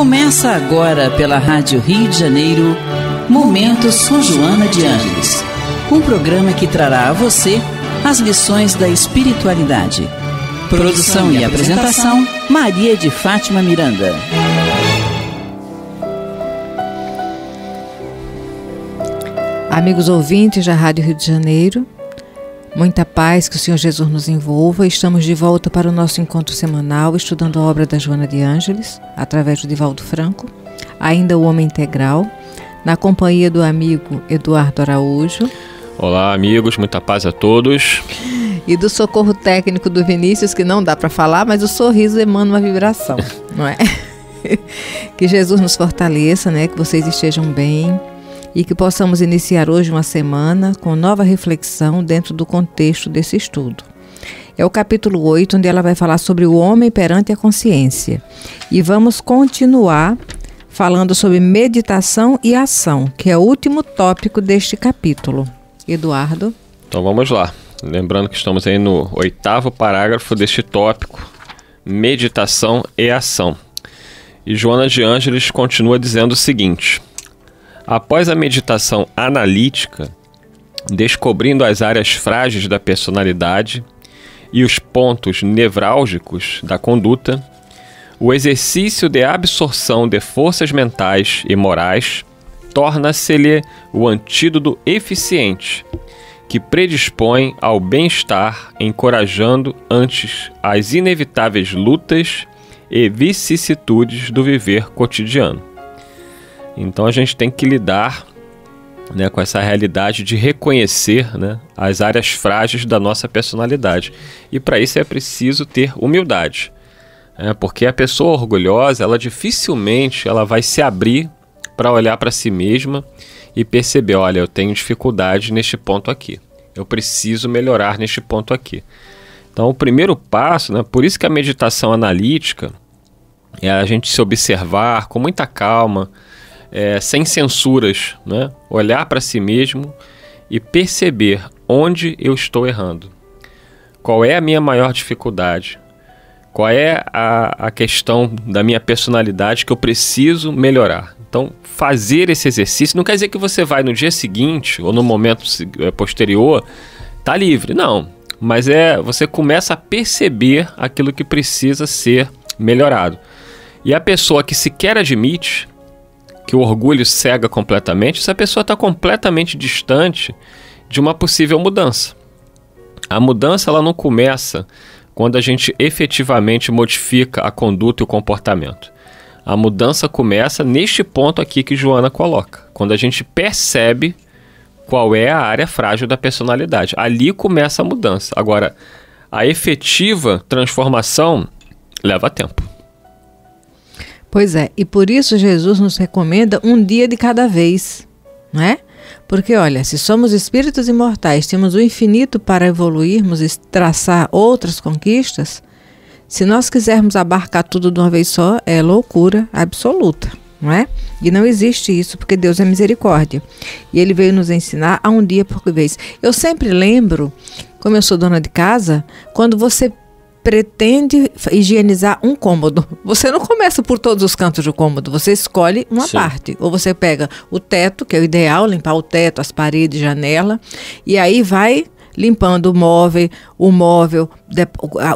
Começa agora pela Rádio Rio de Janeiro, Momento São Joana de Ângeles. Um programa que trará a você as lições da espiritualidade. Produção e apresentação, Maria de Fátima Miranda. Amigos ouvintes da Rádio Rio de Janeiro, Muita paz, que o Senhor Jesus nos envolva. Estamos de volta para o nosso encontro semanal, estudando a obra da Joana de Ângeles, através do Divaldo Franco, ainda o Homem Integral, na companhia do amigo Eduardo Araújo. Olá, amigos, muita paz a todos. E do socorro técnico do Vinícius, que não dá para falar, mas o sorriso emana uma vibração, não é? que Jesus nos fortaleça, né? Que vocês estejam bem e que possamos iniciar hoje uma semana com nova reflexão dentro do contexto desse estudo. É o capítulo 8, onde ela vai falar sobre o homem perante a consciência. E vamos continuar falando sobre meditação e ação, que é o último tópico deste capítulo. Eduardo. Então vamos lá. Lembrando que estamos aí no oitavo parágrafo deste tópico, meditação e ação. E Joana de Ângeles continua dizendo o seguinte: Após a meditação analítica, descobrindo as áreas frágeis da personalidade e os pontos nevrálgicos da conduta, o exercício de absorção de forças mentais e morais torna-se-lhe o antídoto eficiente que predispõe ao bem-estar, encorajando antes as inevitáveis lutas e vicissitudes do viver cotidiano. Então a gente tem que lidar né, com essa realidade de reconhecer né, as áreas frágeis da nossa personalidade. E para isso é preciso ter humildade, né, porque a pessoa orgulhosa ela dificilmente ela vai se abrir para olhar para si mesma e perceber, olha, eu tenho dificuldade neste ponto aqui, eu preciso melhorar neste ponto aqui. Então o primeiro passo, né, por isso que a meditação analítica é a gente se observar com muita calma é, sem censuras, né? olhar para si mesmo e perceber onde eu estou errando. Qual é a minha maior dificuldade? Qual é a, a questão da minha personalidade que eu preciso melhorar? Então, fazer esse exercício não quer dizer que você vai no dia seguinte ou no momento é, posterior tá livre, não. Mas é você começa a perceber aquilo que precisa ser melhorado. E a pessoa que sequer admite que o orgulho cega completamente, essa pessoa está completamente distante de uma possível mudança. A mudança ela não começa quando a gente efetivamente modifica a conduta e o comportamento. A mudança começa neste ponto aqui que Joana coloca, quando a gente percebe qual é a área frágil da personalidade. Ali começa a mudança. Agora, a efetiva transformação leva tempo. Pois é, e por isso Jesus nos recomenda um dia de cada vez, não é? Porque olha, se somos espíritos imortais, temos o infinito para evoluirmos e traçar outras conquistas, se nós quisermos abarcar tudo de uma vez só, é loucura absoluta, não é? E não existe isso, porque Deus é misericórdia. E ele veio nos ensinar a um dia por vez. Eu sempre lembro, como eu sou dona de casa, quando você pretende higienizar um cômodo. Você não começa por todos os cantos do cômodo, você escolhe uma Sim. parte. Ou você pega o teto, que é o ideal, limpar o teto, as paredes, janela, e aí vai limpando o móvel, o móvel,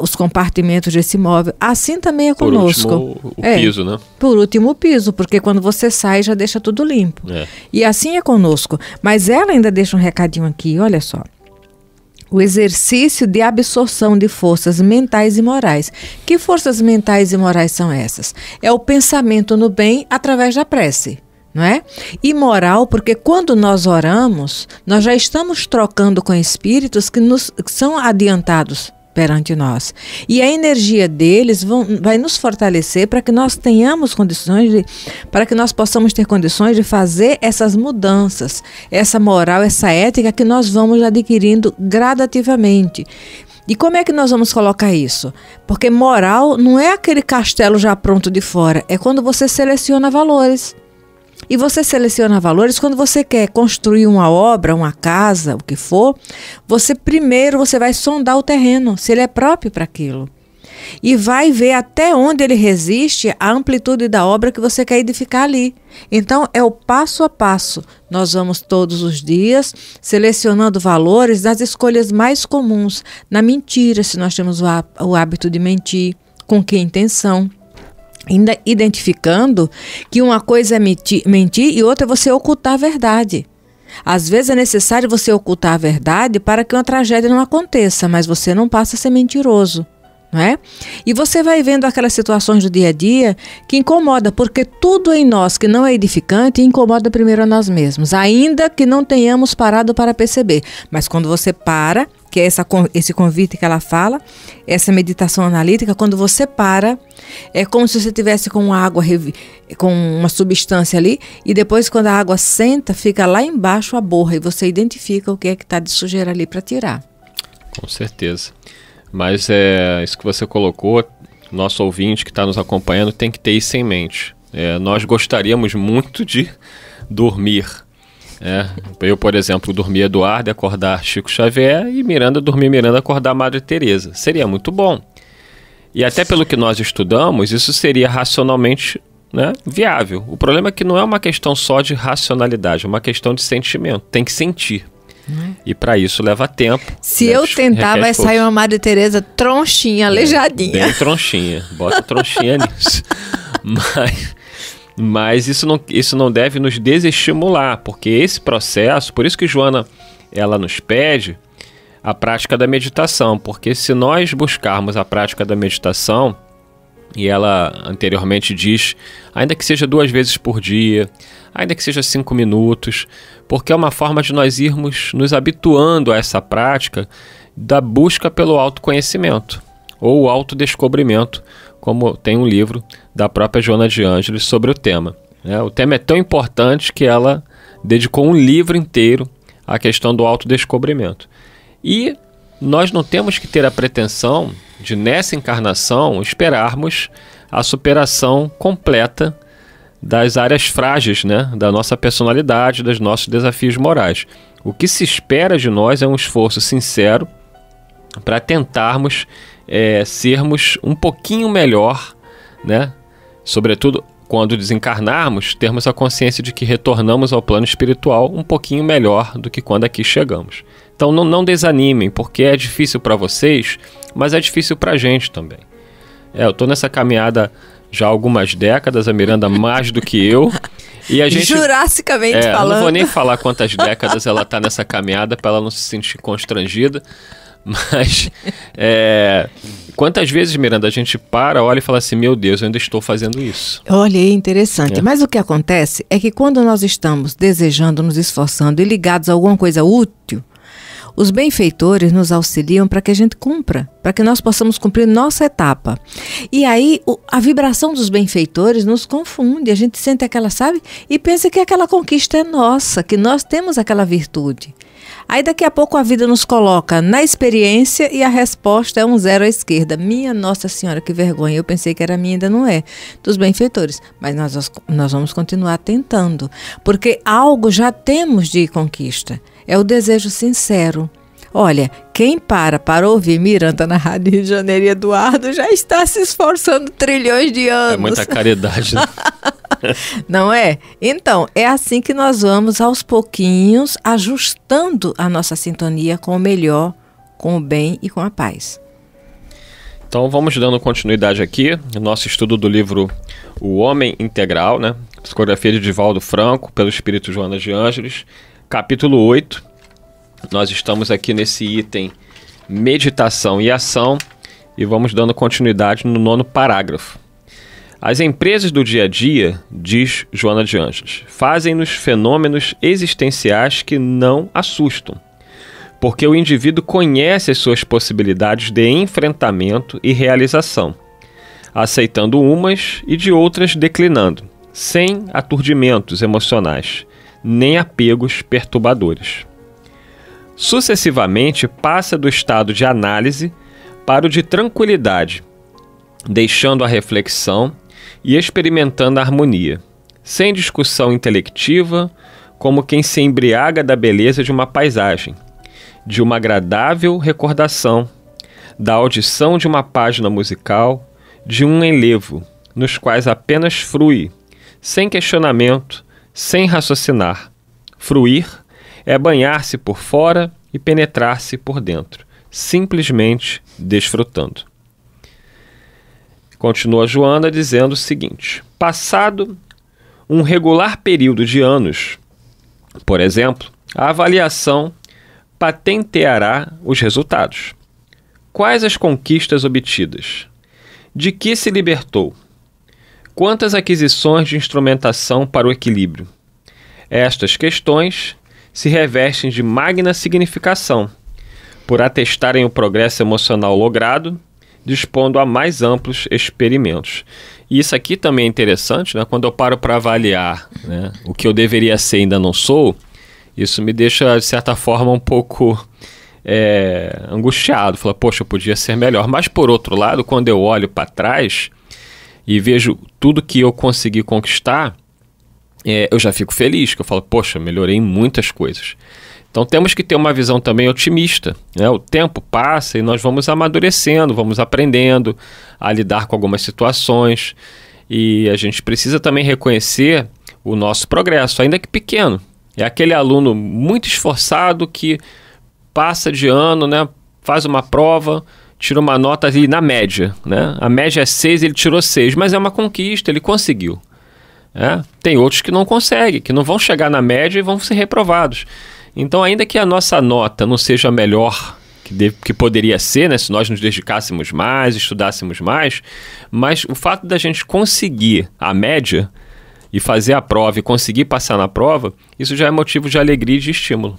os compartimentos desse móvel. Assim também é conosco. Por último, o é, piso, né? Por último, o piso, porque quando você sai já deixa tudo limpo. É. E assim é conosco. Mas ela ainda deixa um recadinho aqui, olha só o exercício de absorção de forças mentais e morais. Que forças mentais e morais são essas? É o pensamento no bem através da prece. Não é? E moral, porque quando nós oramos, nós já estamos trocando com espíritos que, nos, que são adiantados perante nós. E a energia deles vão, vai nos fortalecer para que nós tenhamos condições para que nós possamos ter condições de fazer essas mudanças, essa moral, essa ética que nós vamos adquirindo gradativamente. E como é que nós vamos colocar isso? Porque moral não é aquele castelo já pronto de fora, é quando você seleciona valores. E você seleciona valores quando você quer construir uma obra, uma casa, o que for, você primeiro você vai sondar o terreno, se ele é próprio para aquilo. E vai ver até onde ele resiste à amplitude da obra que você quer edificar ali. Então é o passo a passo. Nós vamos todos os dias selecionando valores das escolhas mais comuns, na mentira, se nós temos o hábito de mentir, com que intenção ainda identificando que uma coisa é mentir, mentir e outra é você ocultar a verdade. Às vezes é necessário você ocultar a verdade para que uma tragédia não aconteça, mas você não passa a ser mentiroso. Não é? E você vai vendo aquelas situações do dia a dia que incomoda, porque tudo em nós que não é edificante incomoda primeiro a nós mesmos, ainda que não tenhamos parado para perceber. Mas quando você para que é essa, esse convite que ela fala, essa meditação analítica, quando você para, é como se você tivesse com água, com uma substância ali, e depois quando a água senta, fica lá embaixo a borra, e você identifica o que é que está de sujeira ali para tirar. Com certeza. Mas é, isso que você colocou, nosso ouvinte que está nos acompanhando tem que ter isso em mente. É, nós gostaríamos muito de dormir, é, eu, por exemplo, dormia Eduardo e acordar Chico Xavier e Miranda dormir Miranda acordar Madre Teresa. Seria muito bom. E até pelo que nós estudamos, isso seria racionalmente né, viável. O problema é que não é uma questão só de racionalidade, é uma questão de sentimento. Tem que sentir. Hum. E para isso leva tempo. Se né, eu tentar, vai sair uma Madre Teresa tronchinha, é, aleijadinha. Bem tronchinha. Bota tronchinha nisso. Mas mas isso não, isso não deve nos desestimular, porque esse processo, por isso que Joana ela nos pede a prática da meditação, porque se nós buscarmos a prática da meditação, e ela anteriormente diz, ainda que seja duas vezes por dia, ainda que seja cinco minutos, porque é uma forma de nós irmos nos habituando a essa prática da busca pelo autoconhecimento ou autodescobrimento, como tem um livro da própria Joana de Ângeles sobre o tema. Né? O tema é tão importante que ela dedicou um livro inteiro à questão do autodescobrimento. E nós não temos que ter a pretensão de, nessa encarnação, esperarmos a superação completa das áreas frágeis né? da nossa personalidade, dos nossos desafios morais. O que se espera de nós é um esforço sincero para tentarmos é, sermos um pouquinho melhor, né? Sobretudo quando desencarnarmos, termos a consciência de que retornamos ao plano espiritual um pouquinho melhor do que quando aqui chegamos. Então não, não desanimem, porque é difícil para vocês, mas é difícil para a gente também. É, eu estou nessa caminhada já há algumas décadas, a Miranda mais do que eu. E a gente, Jurassicamente é, falando. Não vou nem falar quantas décadas ela está nessa caminhada para ela não se sentir constrangida. Mas é, quantas vezes, Miranda, a gente para, olha e fala assim: meu Deus, eu ainda estou fazendo isso. Olha, é interessante. É. Mas o que acontece é que quando nós estamos desejando, nos esforçando e ligados a alguma coisa útil, os benfeitores nos auxiliam para que a gente cumpra, para que nós possamos cumprir nossa etapa. E aí o, a vibração dos benfeitores nos confunde, a gente sente aquela, sabe? E pensa que aquela conquista é nossa, que nós temos aquela virtude. Aí daqui a pouco a vida nos coloca na experiência e a resposta é um zero à esquerda. Minha Nossa Senhora, que vergonha. Eu pensei que era minha, ainda não é. Dos benfeitores. Mas nós, nós vamos continuar tentando. Porque algo já temos de conquista. É o desejo sincero Olha, quem para para ouvir Miranda na Rádio Rio de Janeiro e Eduardo já está se esforçando trilhões de é anos. É muita caridade, né? Não é? Então, é assim que nós vamos aos pouquinhos ajustando a nossa sintonia com o melhor, com o bem e com a paz. Então vamos dando continuidade aqui no nosso estudo do livro O Homem Integral, né? Psicografia de Divaldo Franco, pelo Espírito Joana de Ângeles, capítulo 8, nós estamos aqui nesse item meditação e ação e vamos dando continuidade no nono parágrafo. As empresas do dia a dia, diz Joana de Anjos, fazem-nos fenômenos existenciais que não assustam, porque o indivíduo conhece as suas possibilidades de enfrentamento e realização, aceitando umas e de outras declinando, sem aturdimentos emocionais, nem apegos perturbadores sucessivamente passa do estado de análise para o de tranquilidade, deixando a reflexão e experimentando a harmonia, sem discussão intelectiva, como quem se embriaga da beleza de uma paisagem, de uma agradável recordação, da audição de uma página musical, de um enlevo, nos quais apenas frui, sem questionamento, sem raciocinar. Fruir é banhar-se por fora e penetrar-se por dentro, simplesmente desfrutando. Continua Joana dizendo o seguinte: passado um regular período de anos, por exemplo, a avaliação patenteará os resultados. Quais as conquistas obtidas? De que se libertou? Quantas aquisições de instrumentação para o equilíbrio? Estas questões se revestem de magna significação, por atestarem o progresso emocional logrado, dispondo a mais amplos experimentos. E isso aqui também é interessante, né? quando eu paro para avaliar né? o que eu deveria ser e ainda não sou, isso me deixa, de certa forma, um pouco é, angustiado. Fala, poxa, eu podia ser melhor. Mas, por outro lado, quando eu olho para trás e vejo tudo que eu consegui conquistar, é, eu já fico feliz, que eu falo, poxa, melhorei muitas coisas. Então temos que ter uma visão também otimista. Né? O tempo passa e nós vamos amadurecendo, vamos aprendendo a lidar com algumas situações. E a gente precisa também reconhecer o nosso progresso, ainda que pequeno. É aquele aluno muito esforçado que passa de ano, né? faz uma prova, tira uma nota ali na média. Né? A média é 6, ele tirou 6, mas é uma conquista, ele conseguiu. É? Tem outros que não conseguem, que não vão chegar na média e vão ser reprovados. Então, ainda que a nossa nota não seja a melhor que, de, que poderia ser, né, se nós nos dedicássemos mais, estudássemos mais, mas o fato da gente conseguir a média e fazer a prova e conseguir passar na prova, isso já é motivo de alegria e de estímulo.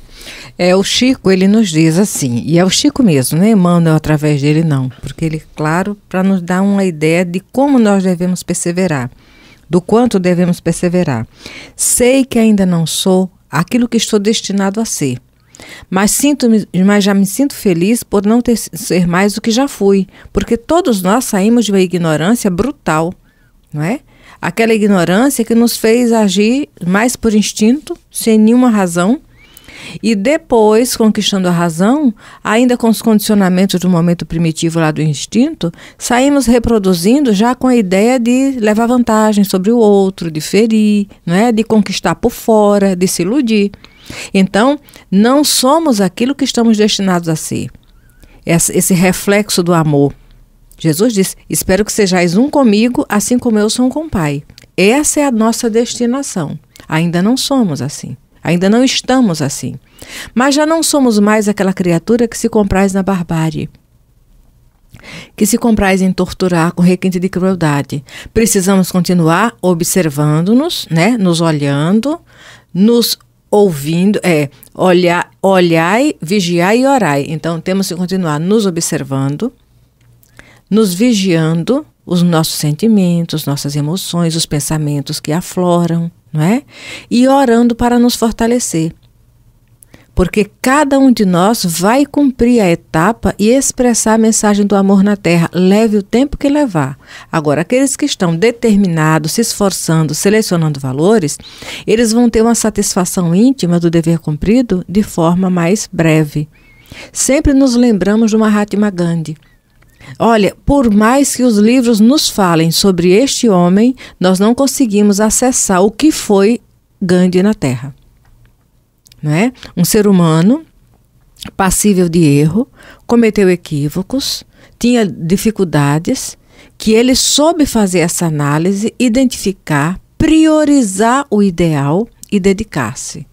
É, o Chico, ele nos diz assim, e é o Chico mesmo, né, Emmanuel, através dele não, porque ele, claro, para nos dar uma ideia de como nós devemos perseverar do quanto devemos perseverar. Sei que ainda não sou aquilo que estou destinado a ser. Mas, sinto mas já me sinto feliz por não ter, ser mais o que já fui, porque todos nós saímos de uma ignorância brutal, não é? Aquela ignorância que nos fez agir mais por instinto, sem nenhuma razão, e depois, conquistando a razão, ainda com os condicionamentos do momento primitivo lá do instinto, saímos reproduzindo já com a ideia de levar vantagem sobre o outro, de ferir, não é? de conquistar por fora, de se iludir. Então, não somos aquilo que estamos destinados a ser. Esse reflexo do amor. Jesus disse: Espero que sejais um comigo, assim como eu sou um com o Pai. Essa é a nossa destinação. Ainda não somos assim. Ainda não estamos assim. Mas já não somos mais aquela criatura que se compraz na barbárie que se compraz em torturar com requinte de crueldade. Precisamos continuar observando-nos, né, nos olhando, nos ouvindo, é, olhar, olhai, vigiai e orai. Então temos que continuar nos observando, nos vigiando os nossos sentimentos, nossas emoções, os pensamentos que afloram não é? E orando para nos fortalecer. Porque cada um de nós vai cumprir a etapa e expressar a mensagem do amor na terra, leve o tempo que levar. Agora, aqueles que estão determinados, se esforçando, selecionando valores, eles vão ter uma satisfação íntima do dever cumprido de forma mais breve. Sempre nos lembramos do Mahatma Gandhi Olha, por mais que os livros nos falem sobre este homem, nós não conseguimos acessar o que foi Gandhi na Terra. Não é? Um ser humano passível de erro, cometeu equívocos, tinha dificuldades, que ele soube fazer essa análise, identificar, priorizar o ideal e dedicar-se.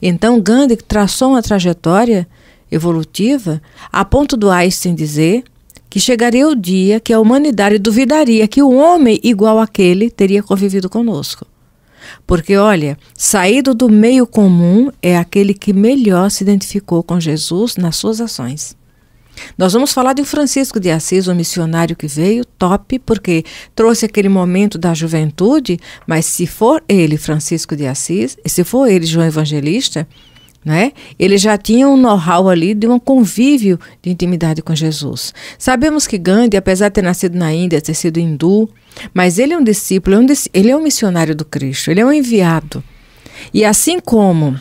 Então Gandhi traçou uma trajetória evolutiva a ponto do Einstein dizer que chegaria o dia que a humanidade duvidaria que o homem igual àquele teria convivido conosco. Porque, olha, saído do meio comum é aquele que melhor se identificou com Jesus nas suas ações. Nós vamos falar de Francisco de Assis, o missionário que veio, top, porque trouxe aquele momento da juventude, mas se for ele, Francisco de Assis, e se for ele, João Evangelista, né? já tinha um know-how ali de um convívio de intimidade com Jesus. Sabemos que Gandhi, apesar de ter nascido na Índia, ter sido hindu, mas ele é um discípulo, é ele é um missionário do Cristo, ele é um enviado. E assim como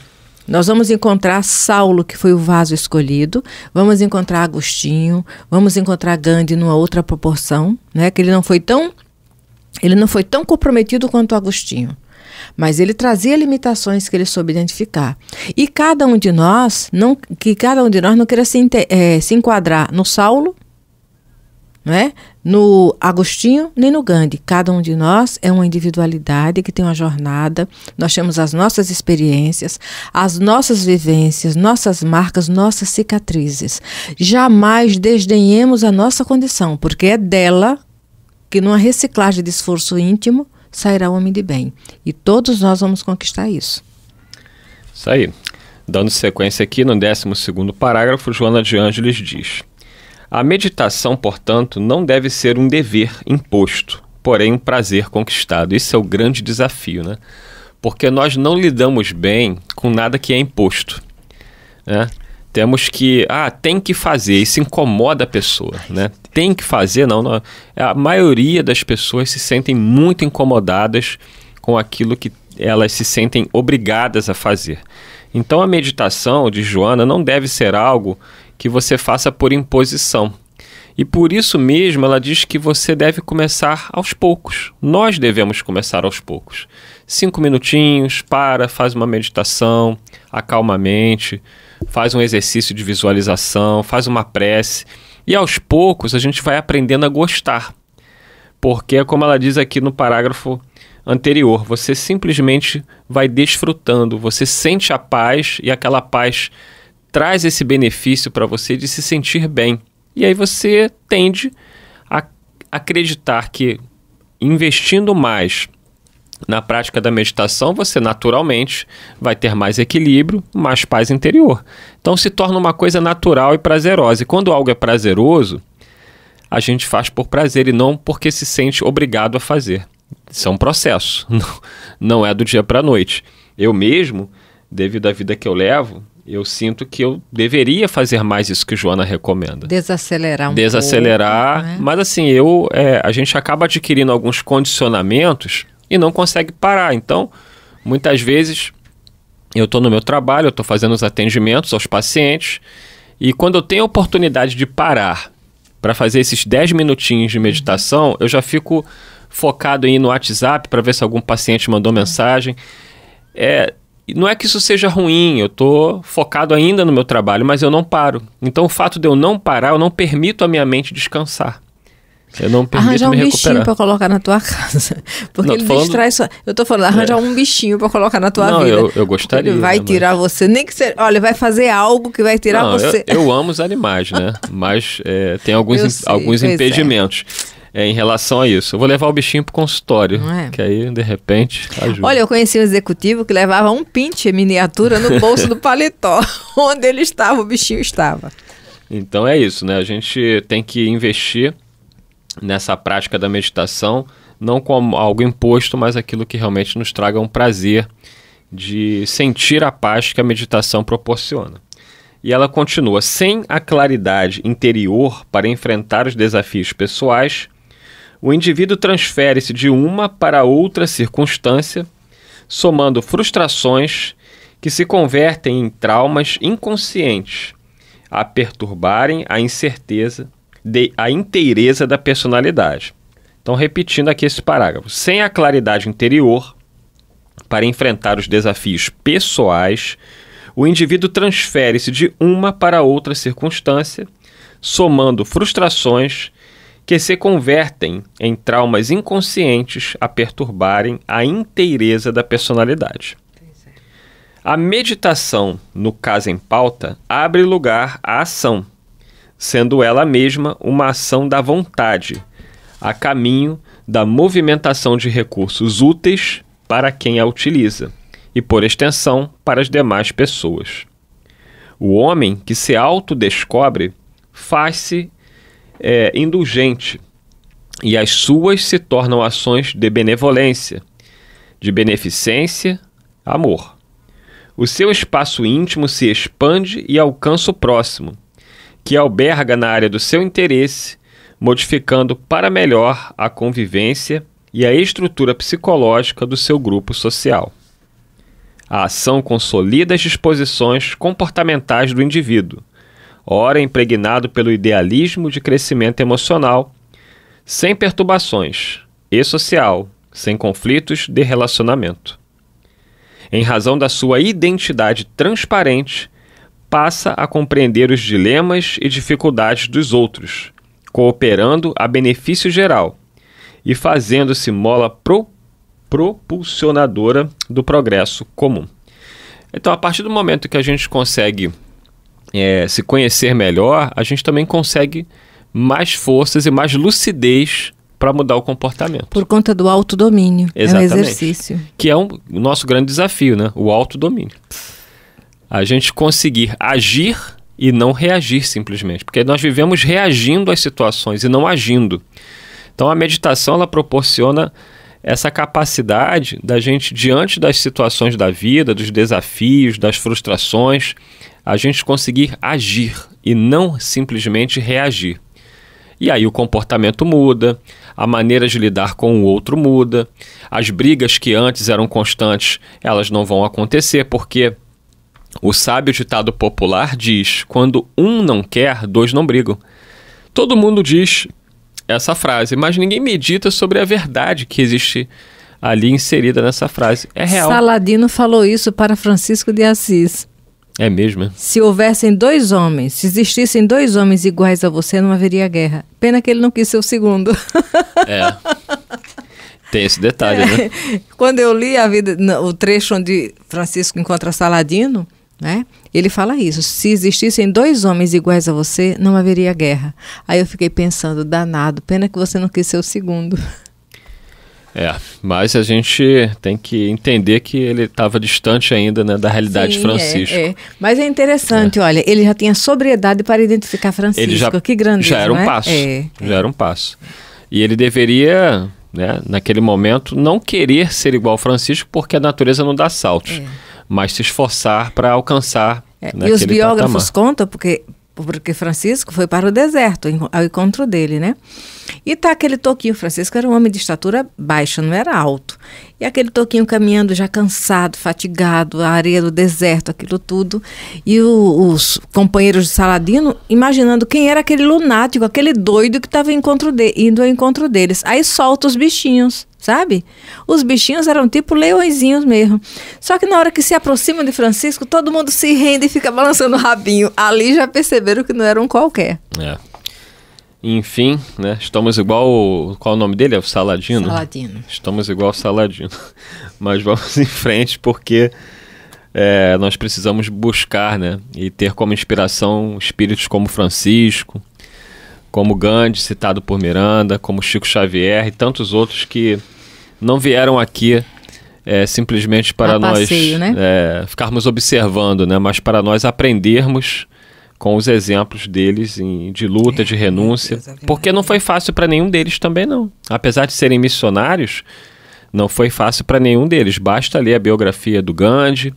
nós vamos encontrar Saulo, que foi o vaso escolhido, vamos encontrar Agostinho, vamos encontrar Gandhi numa outra proporção, né? que ele não foi tão ele não foi tão comprometido quanto Agostinho mas ele trazia limitações que ele soube identificar. E cada um de nós, não, que cada um de nós não queira se, é, se enquadrar no Saulo, né, no Agostinho nem no Gandhi. Cada um de nós é uma individualidade que tem uma jornada. Nós temos as nossas experiências, as nossas vivências, nossas marcas, nossas cicatrizes. Jamais desdenhemos a nossa condição, porque é dela que, numa reciclagem de esforço íntimo, sairá homem de bem. E todos nós vamos conquistar isso. Isso aí. Dando sequência aqui no 12 parágrafo, Joana de Ângeles diz: A meditação, portanto, não deve ser um dever imposto, porém um prazer conquistado. Isso é o grande desafio, né? Porque nós não lidamos bem com nada que é imposto. Né? temos que, ah, tem que fazer, isso incomoda a pessoa, né? Tem que fazer, não, não. A maioria das pessoas se sentem muito incomodadas com aquilo que elas se sentem obrigadas a fazer. Então a meditação de Joana não deve ser algo que você faça por imposição. E por isso mesmo ela diz que você deve começar aos poucos. Nós devemos começar aos poucos. Cinco minutinhos, para, faz uma meditação, acalma a mente faz um exercício de visualização, faz uma prece. E aos poucos a gente vai aprendendo a gostar. Porque, como ela diz aqui no parágrafo anterior, você simplesmente vai desfrutando, você sente a paz e aquela paz traz esse benefício para você de se sentir bem. E aí você tende a acreditar que investindo mais na prática da meditação, você naturalmente vai ter mais equilíbrio, mais paz interior. Então se torna uma coisa natural e prazerosa. E quando algo é prazeroso, a gente faz por prazer e não porque se sente obrigado a fazer. Isso é um processo, não é do dia para a noite. Eu mesmo, devido à vida que eu levo, eu sinto que eu deveria fazer mais isso que Joana recomenda. Desacelerar um Desacelerar, pouco, né? mas assim, eu, é, a gente acaba adquirindo alguns condicionamentos e não consegue parar. Então, muitas vezes eu estou no meu trabalho, eu estou fazendo os atendimentos aos pacientes e quando eu tenho a oportunidade de parar para fazer esses 10 minutinhos de meditação, eu já fico focado aí no WhatsApp para ver se algum paciente mandou mensagem. É, não é que isso seja ruim, eu estou focado ainda no meu trabalho, mas eu não paro. Então o fato de eu não parar, eu não permito a minha mente descansar. Eu não permito arranjar um bichinho para colocar na tua casa. Porque não, ele falando... distrai sua... Eu tô falando, arranjar é. um bichinho para colocar na tua não, vida. Eu, eu gostaria. Ele vai né, tirar mas... você. Nem que você. Olha, vai fazer algo que vai tirar não, você. Eu, eu, amo os animais, né? Mas é, tem alguns, sei, alguns é. impedimentos. É. em relação a isso, eu vou levar o bichinho pro consultório, é? que aí de repente ajuda. Olha, eu conheci um executivo que levava um pinte miniatura no bolso do paletó, onde ele estava, o bichinho estava. Então é isso, né? A gente tem que investir nessa prática da meditação, não como algo imposto, mas aquilo que realmente nos traga um prazer de sentir a paz que a meditação proporciona. E ela continua: sem a claridade interior para enfrentar os desafios pessoais, o indivíduo transfere-se de uma para outra circunstância, somando frustrações que se convertem em traumas inconscientes, a perturbarem a incerteza de, a inteireza da personalidade. Então, repetindo aqui esse parágrafo. Sem a claridade interior para enfrentar os desafios pessoais, o indivíduo transfere-se de uma para outra circunstância, somando frustrações que se convertem em traumas inconscientes a perturbarem a inteireza da personalidade. A meditação, no caso em pauta, abre lugar à ação sendo ela mesma uma ação da vontade, a caminho da movimentação de recursos úteis para quem a utiliza e, por extensão, para as demais pessoas. O homem que se autodescobre faz-se é, indulgente e as suas se tornam ações de benevolência, de beneficência, amor. O seu espaço íntimo se expande e alcança o próximo que alberga na área do seu interesse, modificando para melhor a convivência e a estrutura psicológica do seu grupo social. A ação consolida as disposições comportamentais do indivíduo, ora impregnado pelo idealismo de crescimento emocional, sem perturbações, e social, sem conflitos de relacionamento. Em razão da sua identidade transparente, passa a compreender os dilemas e dificuldades dos outros, cooperando a benefício geral e fazendo-se mola pro, propulsionadora do progresso comum. Então, a partir do momento que a gente consegue é, se conhecer melhor, a gente também consegue mais forças e mais lucidez para mudar o comportamento. Por conta do autodomínio. Exatamente. É um exercício. Que é um, o nosso grande desafio, né? O autodomínio a gente conseguir agir e não reagir simplesmente, porque nós vivemos reagindo às situações e não agindo. Então a meditação ela proporciona essa capacidade da gente diante das situações da vida, dos desafios, das frustrações, a gente conseguir agir e não simplesmente reagir. E aí o comportamento muda, a maneira de lidar com o outro muda, as brigas que antes eram constantes, elas não vão acontecer porque o sábio ditado popular diz: quando um não quer, dois não brigam. Todo mundo diz essa frase, mas ninguém medita sobre a verdade que existe ali inserida nessa frase. É real. Saladino falou isso para Francisco de Assis. É mesmo? É? Se houvessem dois homens, se existissem dois homens iguais a você, não haveria guerra. Pena que ele não quis ser o segundo. É. Tem esse detalhe, é. né? Quando eu li a vida, o trecho onde Francisco encontra Saladino, né? Ele fala isso: se existissem dois homens iguais a você, não haveria guerra. Aí eu fiquei pensando, danado, pena que você não quis ser o segundo. É, mas a gente tem que entender que ele estava distante ainda né, da realidade Sim, é, Francisco. É, é. Mas é interessante, é. olha, ele já tinha sobriedade para identificar Francisco, ele já, que grande. Já era um é? passo. É. já era um passo. E ele deveria, né, naquele momento, não querer ser igual a Francisco, porque a natureza não dá saltos. É mas se esforçar para alcançar. É, né, e os biógrafos patamar. contam, porque, porque Francisco foi para o deserto, ao encontro dele, né? E tá aquele toquinho, Francisco era um homem de estatura baixa, não era alto. E aquele toquinho caminhando já cansado, fatigado, a areia do deserto, aquilo tudo. E o, os companheiros de Saladino imaginando quem era aquele lunático, aquele doido que estava indo ao encontro deles. Aí solta os bichinhos sabe? Os bichinhos eram tipo leõezinhos mesmo. Só que na hora que se aproximam de Francisco, todo mundo se rende e fica balançando o rabinho. Ali já perceberam que não era um qualquer. É. Enfim, né? Estamos igual. Qual é o nome dele? É o Saladino? Saladino. Estamos igual Saladino. Mas vamos em frente porque é, nós precisamos buscar, né? E ter como inspiração espíritos como Francisco, como Gandhi, citado por Miranda, como Chico Xavier e tantos outros que não vieram aqui é, simplesmente para a nós passeio, né? é, ficarmos observando, né? mas para nós aprendermos com os exemplos deles em, de luta, é, de renúncia, Deus, porque não foi fácil para nenhum deles também não. Apesar de serem missionários, não foi fácil para nenhum deles. Basta ler a biografia do Gandhi,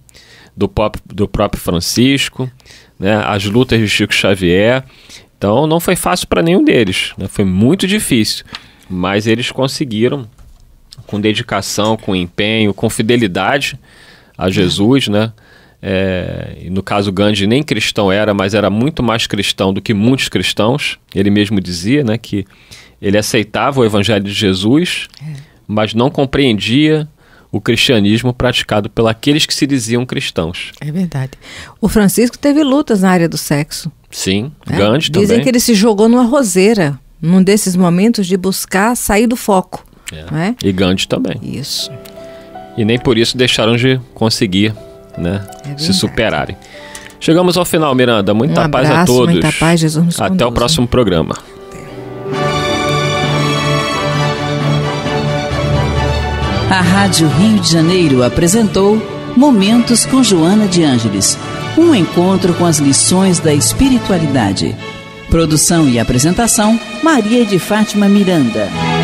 do, pop, do próprio Francisco, né? as lutas de Chico Xavier então não foi fácil para nenhum deles, né? foi muito difícil, mas eles conseguiram com dedicação, com empenho, com fidelidade a Jesus, né? É, no caso Gandhi nem cristão era, mas era muito mais cristão do que muitos cristãos. Ele mesmo dizia, né, que ele aceitava o evangelho de Jesus, mas não compreendia o cristianismo praticado pelos aqueles que se diziam cristãos. É verdade. O Francisco teve lutas na área do sexo. Sim, né? Gandhi Dizem também. Dizem que ele se jogou numa roseira, num desses momentos de buscar sair do foco. É. Né? E Gandhi também. Isso. E nem por isso deixaram de conseguir né, é se superarem. Chegamos ao final, Miranda. Muita um paz a todos. Muita paz, Jesus nos Até conduz, o próximo né? programa. A Rádio Rio de Janeiro apresentou Momentos com Joana de Ângeles. Um encontro com as lições da espiritualidade. Produção e apresentação: Maria de Fátima Miranda.